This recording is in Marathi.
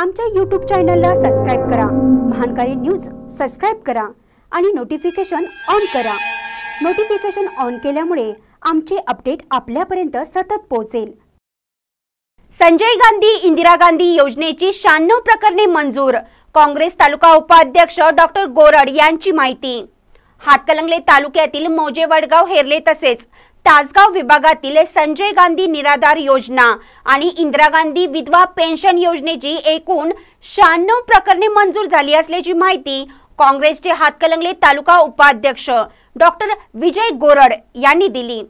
आमच्या यूट्यूब चॅनलला सबस्क्राईब करा महानकारी न्यूज सबस्क्राईब करा आणि नोटिफिकेशन ऑन करा नोटिफिकेशन ऑन केल्यामुळे आमचे अपडेट आपल्यापर्यंत सतत पोहोचेल संजय गांधी इंदिरा गांधी योजनेची शहाण्णव प्रकरणे मंजूर काँग्रेस तालुका उपाध्यक्ष डॉक्टर गोरड यांची माहिती हातकलंगले तालुक्यातील मोजे वडगाव हेरले तसेच तासगाव विभागातील संजय गांधी निराधार योजना आणि इंदिरा गांधी विधवा पेन्शन योजनेची एकूण शहाण्णव प्रकरणे मंजूर झाली असल्याची माहिती काँग्रेसचे हातकलंगले तालुका उपाध्यक्ष डॉक्टर विजय गोरड यांनी दिली